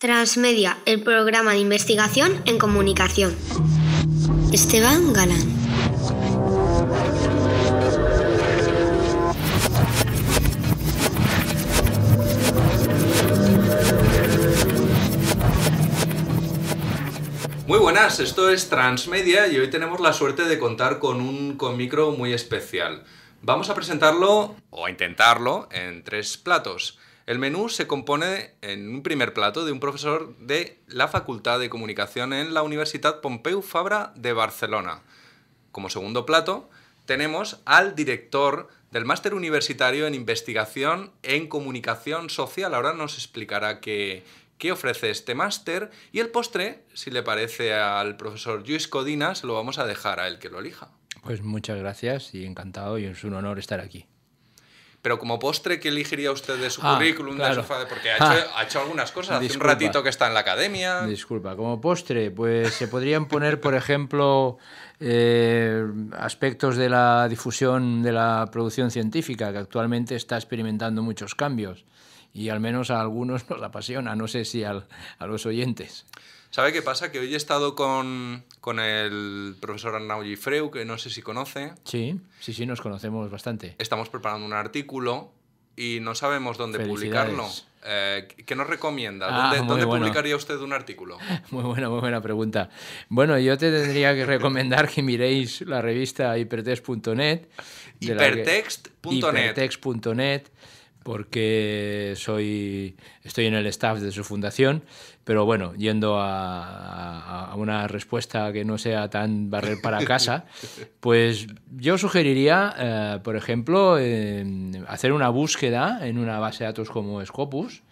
Transmedia, el programa de investigación en comunicación. Esteban Galán. Muy buenas, esto es Transmedia y hoy tenemos la suerte de contar con un con muy especial. Vamos a presentarlo o a intentarlo en tres platos. El menú se compone en un primer plato de un profesor de la Facultad de Comunicación en la Universidad Pompeu Fabra de Barcelona. Como segundo plato tenemos al director del Máster Universitario en Investigación en Comunicación Social. Ahora nos explicará qué, ofrece este máster. Y el postre, si le parece al profesor Luis Codinas, lo vamos a dejar a él que lo elija. Pues muchas gracias y encantado y es un honor estar aquí. Pero como postre, ¿qué elegiría usted de su ah, currículum, Porque ah. ha hecho, algunas cosas. Hace un ratito que está en la academia. Disculpa, como postre, pues se podrían poner, por ejemplo, eh, aspectos de la difusión de la producción científica, que actualmente está experimentando muchos cambios. Y al menos a algunos nos apasiona, no sé si a los oyentes. ¿Sabe qué pasa? Que hoy he estado con, el profesor Arnau freu que no sé si conoce. Sí, sí, sí, nos conocemos bastante. Estamos preparando un artículo y no sabemos dónde publicarlo. Eh, ¿Qué nos recomienda? Ah, ¿Dónde, publicaría usted un artículo? Muy buena, muy buena pregunta. Bueno, yo te tendría que recomendar que miréis la revista hypertext.net Hipertext.net. Hipertext.net porque soy, estoy en el staff de su fundación, pero bueno, yendo a, una respuesta que no sea tan barrer para casa, pues yo sugeriría, eh, por ejemplo, hacer una búsqueda en una base de datos como Scopus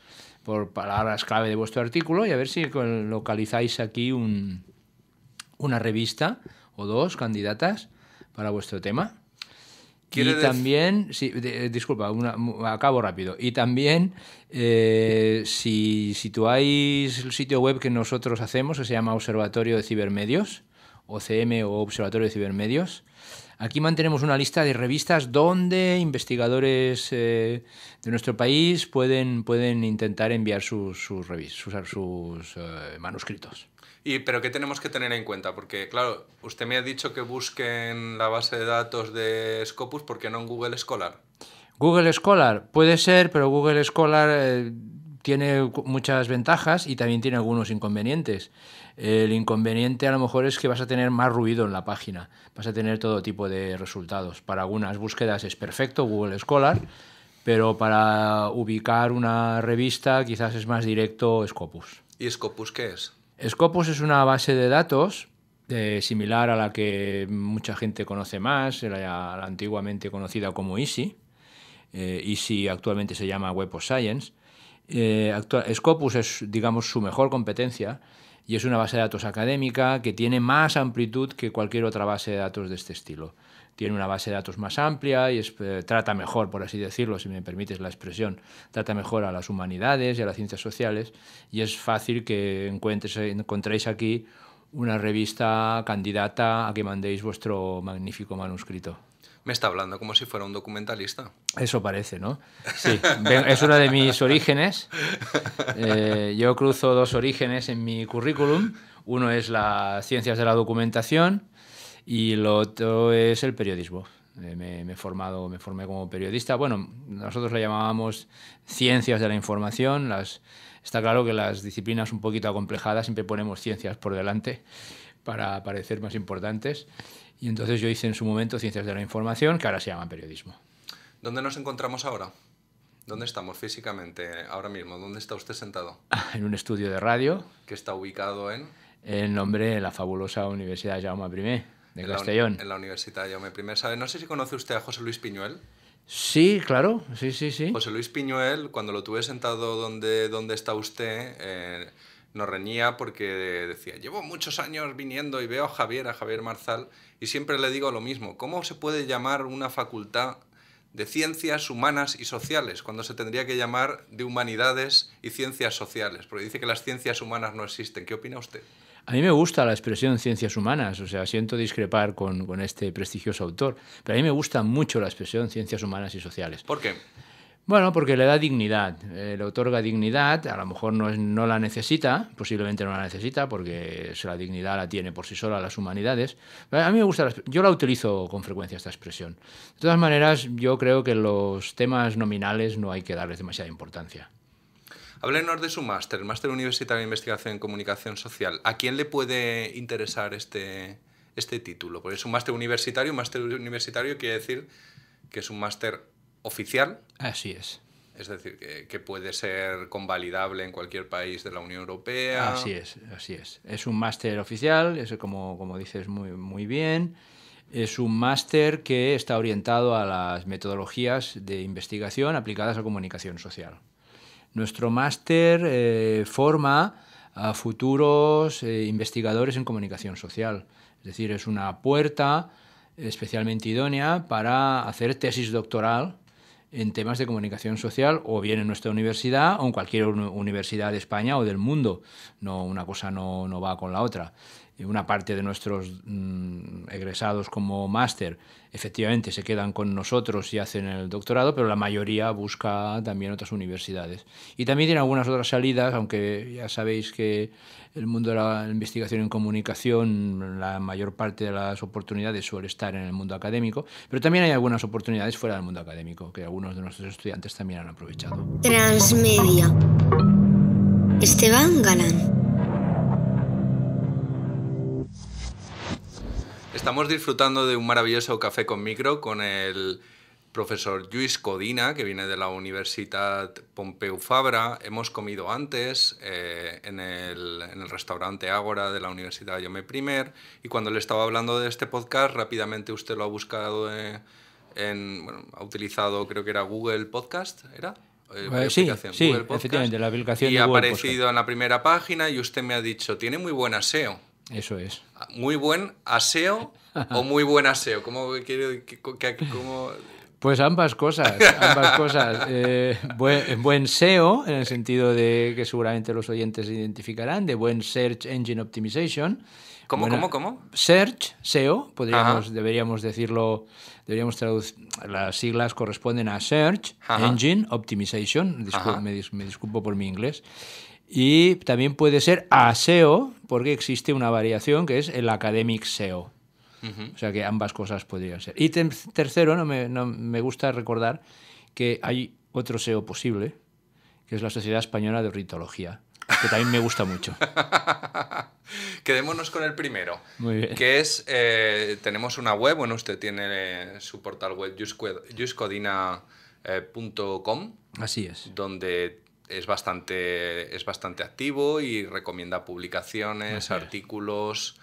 por palabras clave de vuestro artículo y a ver si localizáis aquí una revista o dos candidatas para vuestro tema y también, sí, eh, disculpa, acabo rápido. Y también, eh, si situáis el sitio web que nosotros hacemos, que se llama Observatorio de Cibermedios, OCM o Observatorio de Cibermedios, Aquí mantenemos una lista de revistas donde investigadores eh, de nuestro país pueden, pueden intentar enviar sus, sus, sus, sus eh, manuscritos. ¿Y pero qué tenemos que tener en cuenta? Porque, claro, usted me ha dicho que busquen la base de datos de Scopus, ¿por qué no en Google Scholar? Google Scholar puede ser, pero Google Scholar... Eh, tiene muchas ventajas y también tiene algunos inconvenientes. El inconveniente a lo mejor es que vas a tener más ruido en la página, vas a tener todo tipo de resultados. Para algunas búsquedas es perfecto Google Scholar, pero para ubicar una revista quizás es más directo Scopus. ¿Y Scopus qué es? Scopus es una base de datos eh, similar a la que mucha gente conoce más, la, antiguamente conocida como Easy. Eh, Easy actualmente se llama Web of Science eh, actual. Scopus es, digamos, su mejor competencia y es una base de datos académica que tiene más amplitud que cualquier otra base de datos de este estilo. Tiene una base de datos más amplia y eh, trata mejor, por así decirlo, si me permites la expresión, trata mejor a las humanidades y a las ciencias sociales y es fácil que encuentres, encontréis aquí una revista candidata a que mandéis vuestro magnífico manuscrito me está hablando como si fuera un documentalista. Eso parece, ¿no? Sí, es uno de mis orígenes. Eh, yo cruzo dos orígenes en mi currículum. Uno es las ciencias de la documentación y el otro es el periodismo. Eh, me, he formado, me formé como periodista. Bueno, nosotros le llamábamos ciencias de la información. Las, está claro que las disciplinas un poquito acomplejadas siempre ponemos ciencias por delante para parecer más importantes. Y entonces yo hice en su momento Ciencias de la Información, que ahora se llama Periodismo. ¿Dónde nos encontramos ahora? ¿Dónde estamos físicamente ahora mismo? ¿Dónde está usted sentado? En un estudio de radio. ¿Que está ubicado en? En nombre de la fabulosa Universidad Jaume I de Castellón. en la Universidad Jaume I. ¿Sabe? No sé si conoce usted a José Luis Piñuel. Sí, claro, sí, sí, sí. José Luis Piñuel, cuando lo tuve sentado donde, donde está usted, eh, nos reñía porque decía, llevo muchos años viniendo y veo a Javier, a Javier Marzal, y siempre le digo lo mismo, ¿cómo se puede llamar una facultad de ciencias humanas y sociales, cuando se tendría que llamar de humanidades y ciencias sociales, porque dice que las ciencias humanas no existen. ¿Qué opina usted? A mí me gusta la expresión ciencias humanas, o sea, siento discrepar con, con este prestigioso autor, pero a mí me gusta mucho la expresión ciencias humanas y sociales. ¿Por qué? Bueno, porque le da dignidad, eh, le otorga dignidad, a lo mejor no, no la necesita, posiblemente no la necesita, porque la dignidad la tiene por sí sola las humanidades. A mí me gusta, yo la utilizo con frecuencia esta expresión. De todas maneras, yo creo que los temas nominales no hay que darles demasiada importancia. Háblenos de su máster, el máster universitario de investigación en comunicación social. ¿A quién le puede interesar este, este título? Porque es un máster universitario, un máster universitario quiere decir que es un máster oficial. Así es. Es decir, que, puede ser convalidable en cualquier país de la Unión Europea. Así es, así es. Es un máster oficial, como, como dices muy, muy bien. Es un máster que está orientado a las metodologías de investigación aplicadas a comunicación social. Nuestro máster eh, forma a futuros eh, investigadores en comunicación social. Es decir, es una puerta especialmente idónea para hacer tesis doctoral en temas de comunicación social o bien en nuestra universidad o en cualquier universidad de España o del mundo. No, una cosa no, no va con la otra una parte de nuestros mm, egresados como máster efectivamente se quedan con nosotros y hacen el doctorado, pero la mayoría busca también otras universidades. Y también tiene algunas otras salidas, aunque ya sabéis que el mundo de la investigación en comunicación, la mayor parte de las oportunidades suele estar en el mundo académico, pero también hay algunas oportunidades fuera del mundo académico, que algunos de nuestros estudiantes también han aprovechado. Transmedia. Esteban Galán. Estamos disfrutando de un maravilloso café con micro con el profesor Luis Codina, que viene de la Universidad Pompeu Fabra. Hemos comido antes eh, en, el, restaurante Ágora de la Universidad Yome Primer y cuando le estaba hablando de este podcast, rápidamente usted lo ha buscado, eh, en, bueno, ha utilizado, creo que era Google Podcast, ¿era? Eh, eh sí, sí efectivamente, la aplicación. Y ha aparecido en la primera página y usted me ha dicho, tiene muy buen aseo. Eso es. Muy buen aseo o muy buen aseo. ¿Cómo quiero cómo... Pues ambas cosas, ambas cosas. Eh, buen, SEO, en el sentido de que seguramente los oyentes se identificarán, de buen Search Engine Optimization. ¿Cómo, cómo, cómo? Search, SEO, podríamos, deberíamos decirlo, deberíamos traducir, las siglas corresponden a Search Engine Optimization, me disculpo por mi inglés. Y también puede ser ASEO, porque existe una variación que es el Academic SEO. O sea que ambas cosas podrían ser. Y tercero, no me, gusta recordar que hay otro SEO posible, que es la Sociedad Española de Ritología, que también me gusta mucho. Quedémonos con el primero, Muy bien. que es, eh, tenemos una web, bueno, usted tiene su portal web, juscodina.com eh, Así es. Donde es bastante, es bastante activo y recomienda publicaciones, artículos,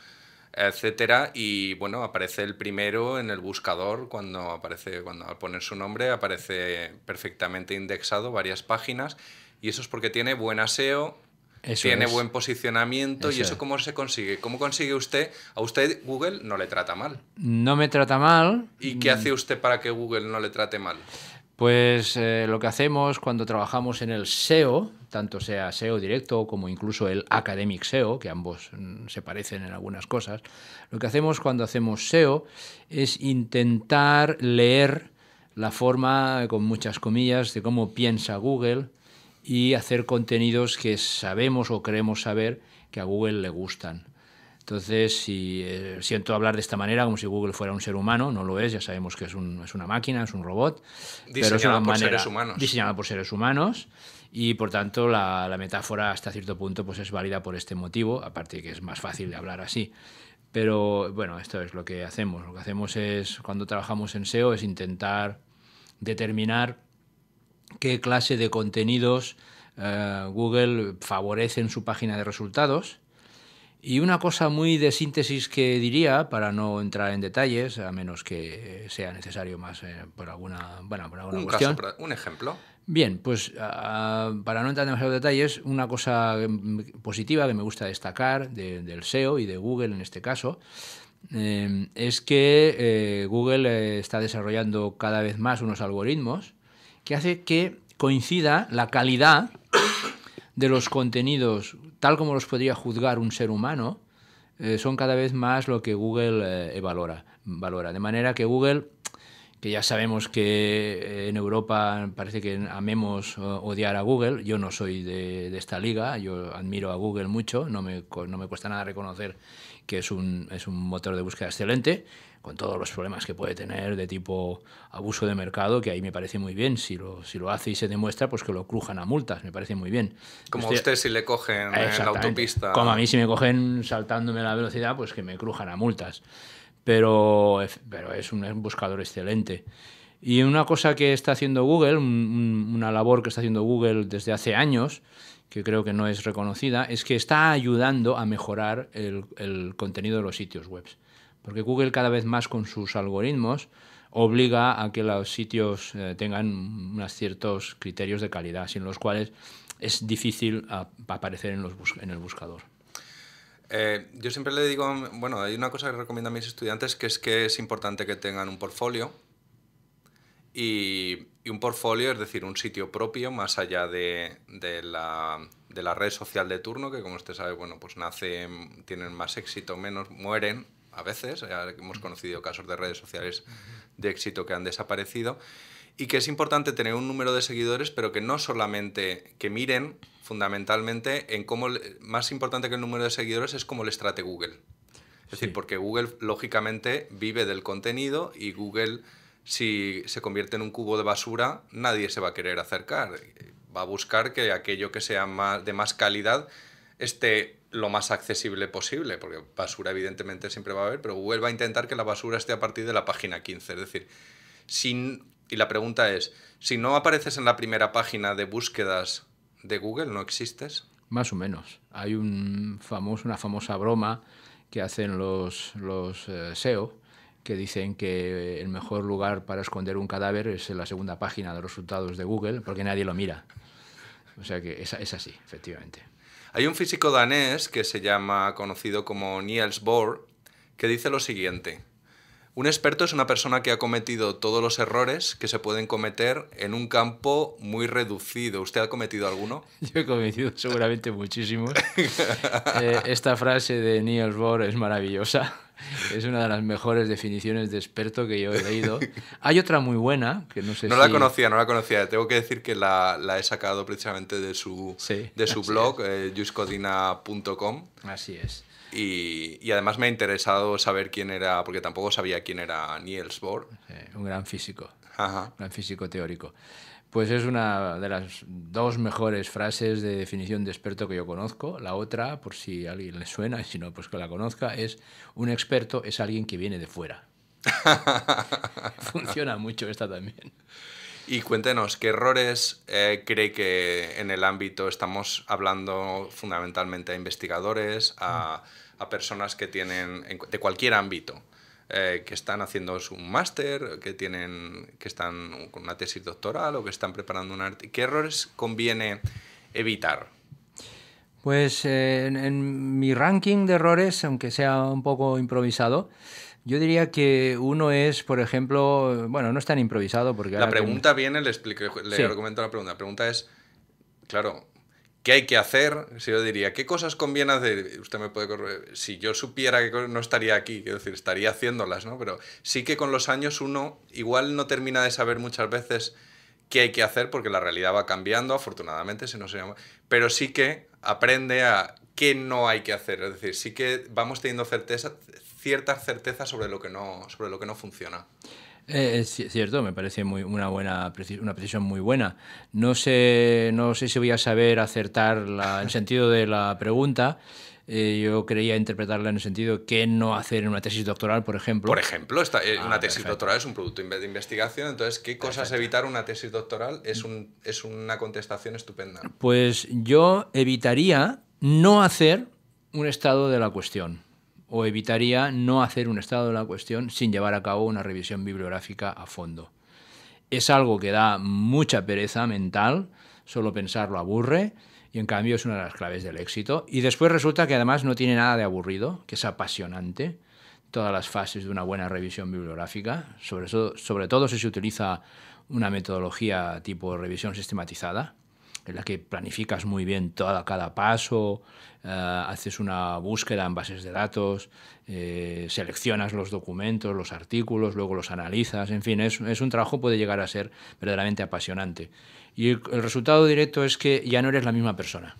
etcétera. Y bueno, aparece el primero en el buscador cuando aparece, cuando al poner su nombre, aparece perfectamente indexado varias páginas. Y eso es porque tiene buen aseo, tiene buen posicionamiento y eso cómo se consigue. ¿Cómo consigue usted? A usted Google no le trata mal. No me trata mal. ¿Y qué mm. hace usted para que Google no le trate mal? Pues eh, lo que hacemos cuando trabajamos en el SEO, tanto sea SEO directo como incluso el Academic SEO, que ambos mm, se parecen en algunas cosas, lo que hacemos cuando hacemos SEO es intentar leer la forma, con muchas comillas, de cómo piensa Google y hacer contenidos que sabemos o queremos saber que a Google le gustan. Entonces, si eh, siento hablar de esta manera como si Google fuera un ser humano, no lo es, ya sabemos que es, una máquina, es un robot. pero es por seres humanos. Diseñado por seres humanos y por tanto la, metáfora hasta cierto punto pues es válida por este motivo, aparte de que es más fácil de hablar así. Pero bueno, esto es lo que hacemos. Lo que hacemos es, cuando trabajamos en SEO, es intentar determinar qué clase de contenidos eh, Google favorece en su página de resultados y una cosa muy de síntesis que diría, para no entrar en detalles, a menos que eh, sea necesario más eh, por alguna, bueno, por alguna un cuestión. un ejemplo. Bien, pues ah, para no entrar en detalles, una cosa mm, positiva que me gusta destacar del SEO y de Google en este caso, em, es que eh, Google está desarrollando cada vez más unos algoritmos que hace que coincida la calidad de los contenidos tal como los podría juzgar un ser humano, eh, son cada vez más lo que Google eh, valora, De manera que Google, que ya sabemos que eh, en Europa parece que amemos odiar a Google, yo no soy de, esta liga, yo admiro a Google mucho, no me, no me cuesta nada reconocer que es es un motor de búsqueda excelente, con todos los problemas que puede tener de tipo abuso de mercado, que ahí me parece muy bien. Si lo, si lo hace y se demuestra, pues que lo crujan a multas, me parece muy bien. Como a usted si le cogen en la autopista. Como a mí si me cogen saltándome la velocidad, pues que me crujan a multas. Pero, pero es un buscador excelente. Y una cosa que está haciendo Google, una labor que está haciendo Google desde hace años, que creo que no es reconocida, es que está ayudando a mejorar el, el contenido de los sitios web porque Google cada vez más con sus algoritmos obliga a que los sitios eh, tengan unos ciertos criterios de calidad, sin los cuales es difícil aparecer en, los en el buscador. Eh, yo siempre le digo, bueno, hay una cosa que recomiendo a mis estudiantes, que es que es importante que tengan un portfolio. Y, un portfolio, es decir, un sitio propio, más allá de, la, red social de turno, que como usted sabe, bueno, pues nacen, tienen más éxito, menos, mueren, a veces, hemos conocido casos de redes sociales de éxito que han desaparecido, y que es importante tener un número de seguidores, pero que no solamente que miren fundamentalmente en cómo, más importante que el número de seguidores es cómo les trate Google. Es decir, porque Google lógicamente vive del contenido y Google si se convierte en un cubo de basura, nadie se va a querer acercar. Va a buscar que aquello que sea de más calidad esté lo más accesible posible, porque basura evidentemente siempre va a haber, pero Google va a intentar que la basura esté a partir de la página 15. Es decir, sin y la pregunta es, si no apareces en la primera página de búsquedas de Google, ¿no existes? Más o menos. Hay un famoso, una famosa broma que hacen los, SEO, eh, e que dicen que eh, el mejor lugar para esconder un cadáver es en la segunda página de resultados de Google, porque nadie lo mira. O sea que es así, efectivamente. Hay un físico danés que se llama, conocido como Niels Bohr, que dice lo siguiente. Un experto es una persona que ha cometido todos los errores que se pueden cometer en un campo muy reducido. ¿Usted ha cometido alguno? Yo he cometido seguramente muchísimos. Eh, esta frase de Niels Bohr es maravillosa. Es una de las mejores definiciones de experto que yo he leído. Hay otra muy buena, que no sé no la conocía, no la conocía. Tengo que decir que la, he sacado precisamente de su, de su blog, eh, yuscodina.com. Así es. Y, y, además me ha interesado saber quién era, porque tampoco sabía quién era Niels Bohr. Eh, un gran físico. Un gran físico teórico. Pues es una de las dos mejores frases de definición de experto que yo conozco. La otra, por si a alguien le suena, y si no, pues que la conozca, es un experto es alguien que viene de fuera. Funciona mucho esta también. Y cuéntenos, ¿qué errores eh, cree que en el ámbito estamos hablando fundamentalmente a investigadores, a mm. personas que tienen de cualquier ámbito? Eh, que están haciendo un máster, que, tienen, que están con una tesis doctoral o que están preparando un arte. ¿Qué errores conviene evitar? Pues eh, en, mi ranking de errores, aunque sea un poco improvisado, yo diría que uno es, por ejemplo, bueno, no es tan improvisado porque... La pregunta viene, le, le recomiendo la pregunta. La pregunta es, claro, ¿Qué hay que hacer? Si yo diría, ¿qué cosas conviene hacer? Usted me puede correr. Si yo supiera que no estaría aquí, quiero decir, estaría haciéndolas, ¿no? Pero sí que con los años uno igual no termina de saber muchas veces qué hay que hacer porque la realidad va cambiando, afortunadamente, si no se llama. Pero sí que aprende a qué no hay que hacer. Es decir, sí que vamos teniendo certeza, ciertas certezas sobre lo que no, sobre lo que no funciona. Eh, es cierto, me parece muy, una buena una precisión muy buena. No sé, no sé si voy a saber acertar el sentido de la pregunta. Eh, yo creía interpretarla en el sentido que no hacer en una tesis doctoral, por ejemplo. Por ejemplo, eh, ah, una tesis doctoral es un producto de investigación, entonces, ¿qué cosas evitar una tesis doctoral? Es, es una contestación estupenda. Pues yo evitaría no hacer un estado de la cuestión o evitaría no hacer un estado de la cuestión sin llevar a cabo una revisión bibliográfica a fondo. Es algo que da mucha pereza mental, solo pensarlo aburre, y en cambio es una de las claves del éxito. Y después resulta que además no tiene nada de aburrido, que es apasionante todas las fases de una buena revisión bibliográfica, sobre, sobre todo si se utiliza una metodología tipo revisión sistematizada en la que planificas muy bien toda, cada paso, eh, haces una búsqueda en bases de datos, eh, seleccionas los documentos, los artículos, luego los analizas, en fin, es, un trabajo que puede llegar a ser verdaderamente apasionante. Y el, el resultado directo es que ya no eres la misma persona.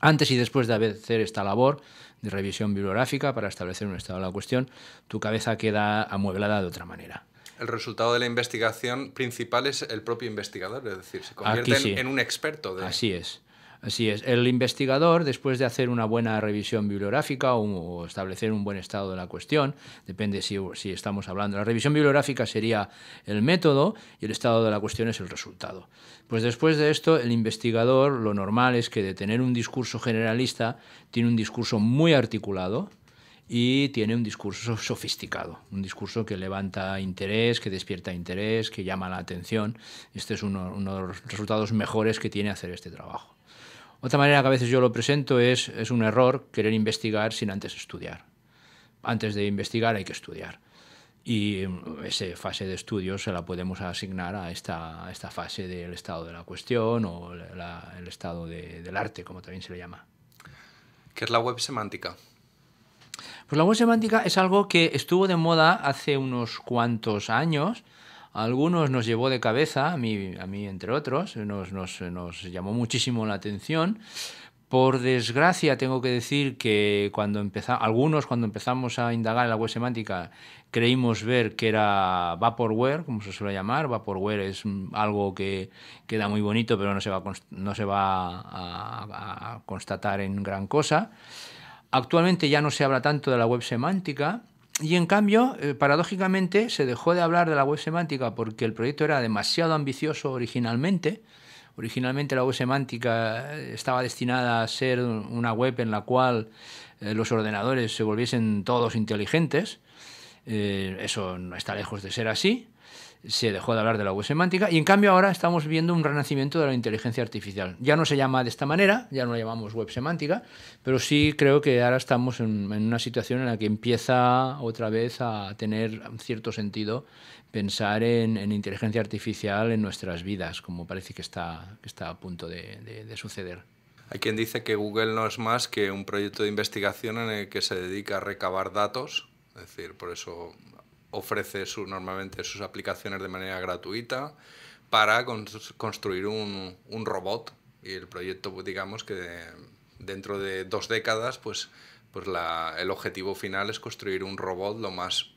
Antes y después de hacer esta labor de revisión bibliográfica para establecer un estado de la cuestión, tu cabeza queda amueblada de otra manera el resultado de la investigación principal es el propio investigador, es decir, se convierte en, un experto. Así es. Así es. El investigador, después de hacer una buena revisión bibliográfica o, establecer un buen estado de la cuestión, depende si, si, estamos hablando. La revisión bibliográfica sería el método y el estado de la cuestión es el resultado. Pues después de esto, el investigador lo normal es que de tener un discurso generalista, tiene un discurso muy articulado, y tiene un discurso sofisticado, un discurso que levanta interés, que despierta interés, que llama la atención. Este es uno, de los resultados mejores que tiene hacer este trabajo. Otra manera que a veces yo lo presento es, es un error querer investigar sin antes estudiar. Antes de investigar hay que estudiar. Y em, esa fase de estudio se la podemos asignar a esta, esta fase del estado de la cuestión o el estado del arte, como también se le llama. ¿Qué es la web semántica? Pues la web semántica es algo que estuvo de moda hace unos cuantos años. algunos nos llevó de cabeza, a mí, a mí entre otros, nos, llamó muchísimo la atención. Por desgracia, tengo que decir que cuando algunos cuando empezamos a indagar en la web semántica creímos ver que era vaporware, como se suele llamar. Vaporware es algo que queda muy bonito, pero no se va no se va a constatar en gran cosa. Actualmente ya no se habla tanto de la web semántica y en cambio, eh, paradójicamente, se dejó de hablar de la web semántica porque el proyecto era demasiado ambicioso originalmente. Originalmente la web semántica eh, estaba destinada a ser una web en la cual eh, los ordenadores se volviesen todos inteligentes. Eso no está lejos de ser así se dejó de hablar de la web semántica y en cambio ahora estamos viendo un renacimiento de la inteligencia artificial. Ya no se llama de esta manera, ya no la llamamos web semántica, pero sí creo que ahora estamos en, una situación en la que empieza otra vez a tener cierto sentido pensar en, inteligencia artificial en nuestras vidas, como parece que está, está a punto de, de suceder. Hay quien dice que Google no es más que un proyecto de investigación en el que se dedica a recabar datos, es decir, por eso ofrece sus normalmente sus aplicaciones de manera gratuita para construir un, un, robot. Y el proyecto, pues, digamos que dentro de dos décadas, pues, pues la, el objetivo final es construir un robot lo más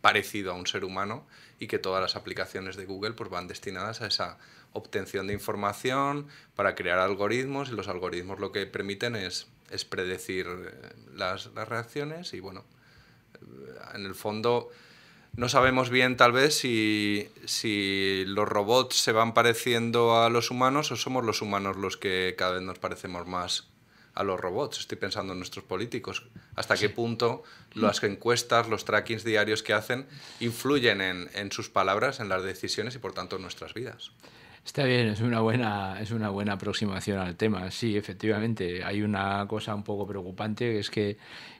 parecido a un ser humano y que todas las aplicaciones de Google pues, van destinadas a esa obtención de información para crear algoritmos y los algoritmos lo que permiten es, es predecir eh, las, las reacciones y bueno, en el fondo no sabemos bien tal vez si, los robots se van pareciendo a los humanos o somos los humanos los que cada vez nos parecemos más a los robots. Estoy pensando en nuestros políticos. ¿Hasta qué punto las encuestas, los trackings diarios que hacen influyen en, sus palabras, en las decisiones y por tanto en nuestras vidas? Está bien, es una buena, es una buena aproximación al tema. Sí, efectivamente, hay una cosa un poco preocupante que es que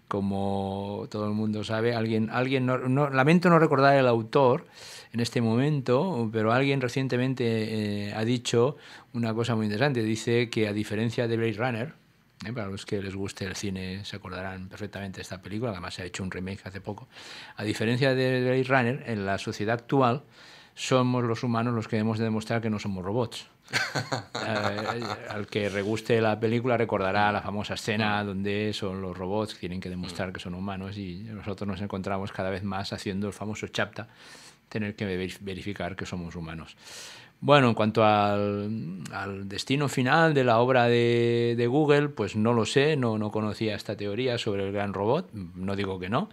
como todo el mundo sabe, alguien, alguien no, lamento no recordar el autor en este momento, pero alguien recientemente eh, ha dicho una cosa muy interesante. Dice que a diferencia de Blade Runner, eh, para los que les guste el cine se acordarán perfectamente de esta película, además se ha hecho un remake hace poco, a diferencia de Blade Runner, en la sociedad actual somos los humanos los que debemos de demostrar que no somos robots. Eh, al que reguste la película recordará la famosa escena donde son los robots que tienen que demostrar mm. que son humanos y nosotros nos encontramos cada vez más haciendo el famoso chapta, tener que verificar que somos humanos. Bueno, en cuanto al, destino final de la obra de, Google, pues no lo sé, no, no conocía esta teoría sobre el gran robot, no digo que no.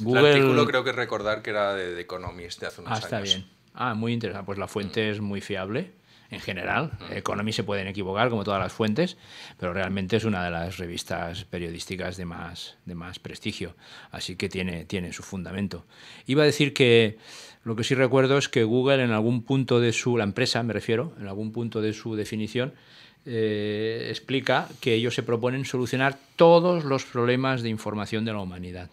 Google... El artículo creo que recordar que era de The Economist de hace unos ah, años. Está bien. Ah, muy interesante. Pues la fuente mm. es muy fiable en general. Mm. Economy eh, se pueden equivocar, como todas las fuentes, pero realmente es una de las revistas periodísticas de más, de más prestigio, así que tiene, tiene su fundamento. Iba a decir que lo que sí recuerdo es que Google en algún punto de su, la empresa me refiero, en algún punto de su definición, eh, explica que ellos se proponen solucionar todos los problemas de información de la humanidad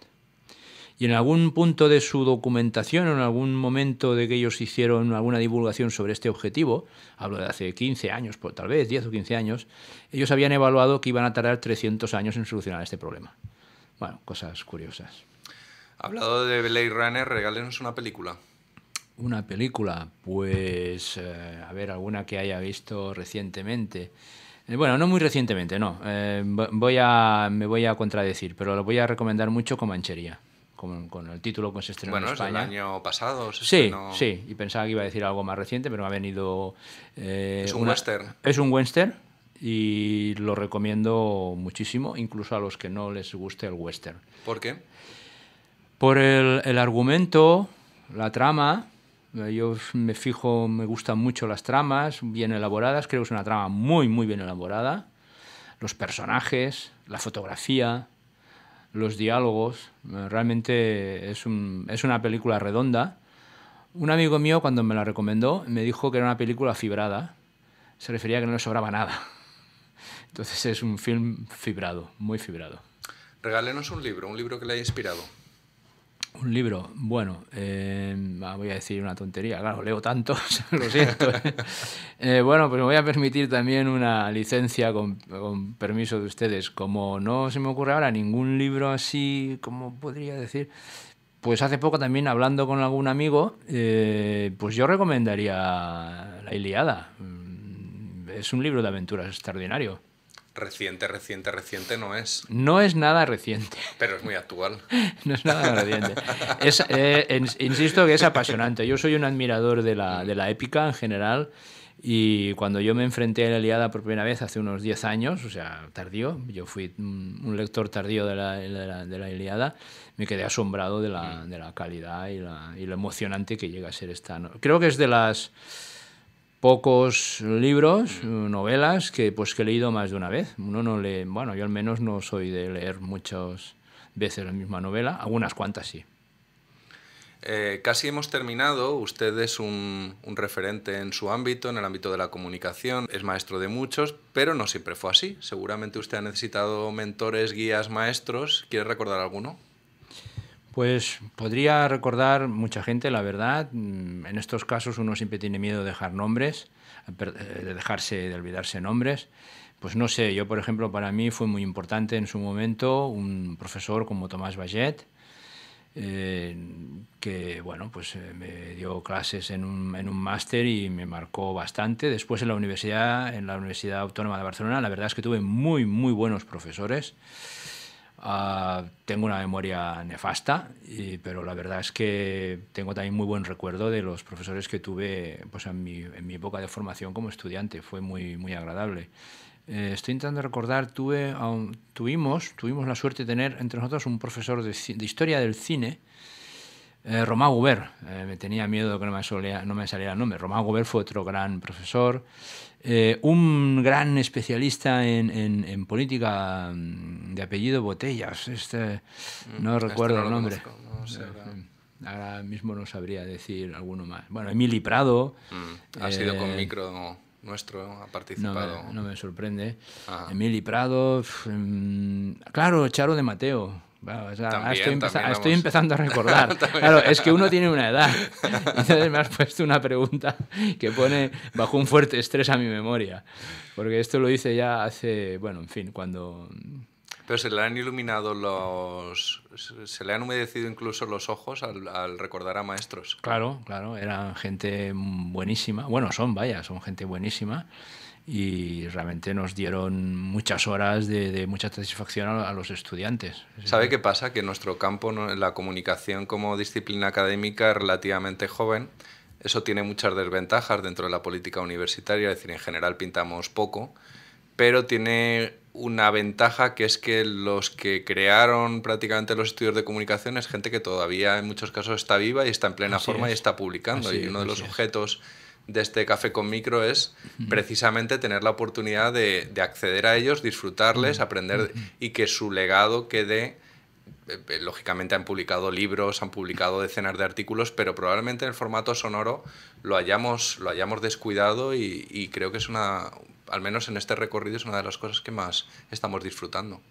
y en algún punto de su documentación, en algún momento de que ellos hicieron alguna divulgación sobre este objetivo, hablo de hace 15 años, pues, tal vez 10 o 15 años, ellos habían evaluado que iban a tardar 300 años en solucionar este problema. Bueno, cosas curiosas. Hablado de Blade Runner, regálenos una película. Una película, pues, eh, a ver, alguna que haya visto recientemente. Eh, bueno, no muy recientemente, no. Eh, voy a, me voy a contradecir, pero lo voy a recomendar mucho con Manchería con, el título que se estrenó en España. Bueno, es año pasado. sí, sí, y pensaba que iba a decir algo más reciente, pero me ha venido... Eh, es un western. Es un western y lo recomiendo muchísimo, incluso a los que no les guste el western. ¿Por qué? Por el, el argumento, la trama, eh, yo me fijo, me gustan mucho las tramas, bien elaboradas. Creo que es una trama muy, muy bien elaborada. Los personajes, la fotografía, los diálogos. Eh, realmente es, una película redonda. Un amigo mío cuando me la recomendó me dijo que era una película fibrada. Se refería a que no le sobraba nada. Entonces es un film fibrado, muy fibrado. Regálenos un libro, un libro que le haya inspirado. Un libro, bueno, eh, voy a decir una tontería, claro, leo tanto, lo siento. ¿eh? Eh, bueno, pues me voy a permitir también una licencia con, permiso de ustedes. Como no se me ocurre ahora ningún libro así, como podría decir, pues hace poco también hablando con algún amigo, pues yo recomendaría La Iliada. Mm, es un libro de aventuras extraordinario. Reciente, reciente, reciente no es. No es nada reciente. Pero es muy actual. no es nada reciente. Eh, insisto que es apasionante. Yo soy un admirador de la, de la épica en general. Y cuando yo me enfrenté a la Iliada por primera vez hace unos 10 años, o sea, tardío, yo fui un lector tardío de la, de la, Iliada, me quedé asombrado de la, de la calidad y, y, lo emocionante que llega a ser esta. Creo que es de las pocos libros, novelas, que, pues, que he leído más de una vez. Uno no lee, bueno, yo al menos no soy de leer muchas veces la misma novela, algunas cuantas sí. Eh, casi hemos terminado. Usted es un, un, referente en su ámbito, en el ámbito de la comunicación. Es maestro de muchos, pero no siempre fue así. Seguramente usted ha necesitado mentores, guías, maestros. ¿Quiere recordar alguno? Pues podría recordar mucha gente, la verdad. Mm, en estos casos uno siempre tiene miedo de dejar nombres, eh, de dejarse, de olvidarse nombres. Pues no sé, yo por ejemplo, para mí fue muy importante en su momento un profesor como Tomás Baget, eh, que bueno, pues eh, me dio clases en un, máster y me marcó bastante. Después en la universidad, en la Universidad Autónoma de Barcelona, la verdad es que tuve muy, muy buenos profesores Ah, tengo una memoria nefasta, pero la verdad es que tengo también muy buen recuerdo de los profesores que tuve pues, en, mi, época de formación como estudiante. Fue muy, muy agradable. Eh, estoy intentando recordar, tuve, tuvimos, tuvimos la suerte de tener entre nosotros un profesor de historia del cine eh, Román eh, me tenía miedo que no me, saliera el nombre. Román Goubert fue otro gran profesor, eh, un gran especialista en, política mm, de apellido Botellas. Este, mm, no este recuerdo el nombre. Mm, ahora mismo no sabría decir alguno más. Bueno, Emili Prado. ha sido con micro nuestro, ha participado. No me, sorprende. Emili Prado, claro, Charo de Mateo estoy, empezando a recordar. claro, es que uno tiene una edad. Entonces me has puesto una pregunta que pone bajo un fuerte estrés a mi memoria. Porque esto lo hice ya hace, bueno, en fin, cuando... Pero se le han iluminado los... Se le han humedecido incluso los ojos al, al recordar a maestros. Claro, claro, eran gente buenísima. Bueno, son, vaya, son gente buenísima y realmente nos dieron muchas horas de, mucha satisfacción a, los estudiantes. ¿Sabe qué pasa? Que en nuestro campo, la comunicación como disciplina académica es relativamente joven. Eso tiene muchas desventajas dentro de la política universitaria, es decir, en general pintamos poco, pero tiene una ventaja que es que los que crearon prácticamente los estudios de comunicación es gente que todavía en muchos casos está viva y está en plena forma y está publicando. y uno de los objetos de este café con micro es precisamente tener la oportunidad de, acceder a ellos, disfrutarles, aprender y que su legado quede eh, eh, lógicamente han publicado libros, han publicado decenas de artículos, pero probablemente en el formato sonoro lo hayamos, lo hayamos descuidado y, creo que es una, al menos en este recorrido, es una de las cosas que más estamos disfrutando.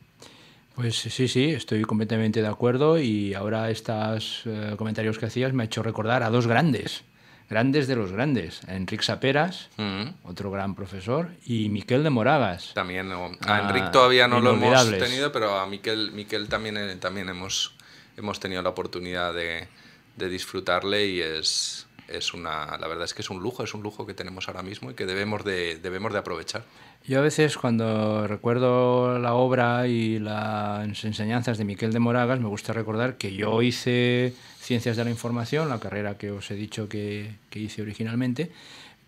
Pues sí, sí, estoy completamente de acuerdo y ahora estos eh, comentarios que hacías me ha hecho recordar a dos grandes grandes de los grandes. Enric Saperas, mm. otro gran profesor, y Miquel de Moragas. También, a ah, Enric todavía no lo hemos tenido, pero a Miquel, Miquel también, eh, también hemos, hemos tenido la oportunidad de, de disfrutarle y es es una la verdad es que es un lujo es un lujo que tenemos ahora mismo y que debemos debemos de aprovechar yo a veces cuando recuerdo la obra y las enseñanzas de Miquel de Moragas, me gusta recordar que yo hice Ciencias de la Información, la carrera que os he dicho que, hice originalmente,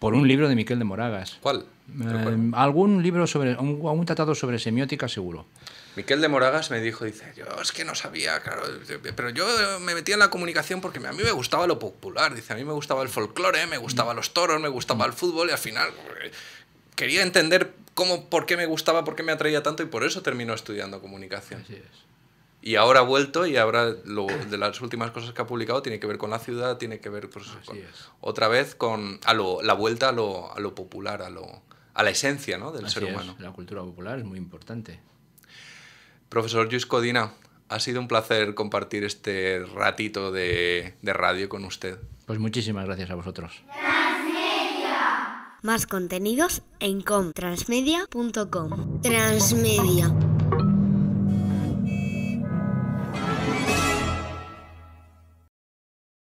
por un libro de Miquel de Moragas. ¿Cuál? Eh, algún libro sobre, un, tratado sobre semiótica seguro. Miquel de Moragas me dijo, dice, yo es que no sabía, claro, pero yo me metí en la comunicación porque a mí me gustaba lo popular, dice, a mí me gustaba el folclore, me gustaba los toros, me gustaba el fútbol y al final eh, quería entender cómo, por qué me gustaba, por qué me atraía tanto y por eso terminó estudiando comunicación. Así es. Y ahora ha vuelto y ahora lo, de las últimas cosas que ha publicado tiene que ver con la ciudad, tiene que ver pues, otra vez con a lo, la vuelta a lo, a lo popular, a, lo, a la esencia ¿no? del ser humano. La cultura popular es muy importante. Profesor Luis Codina, ha sido un placer compartir este ratito de, de radio con usted. Pues muchísimas gracias a vosotros. Gracias. Más contenidos en comtransmedia.com. Transmedia.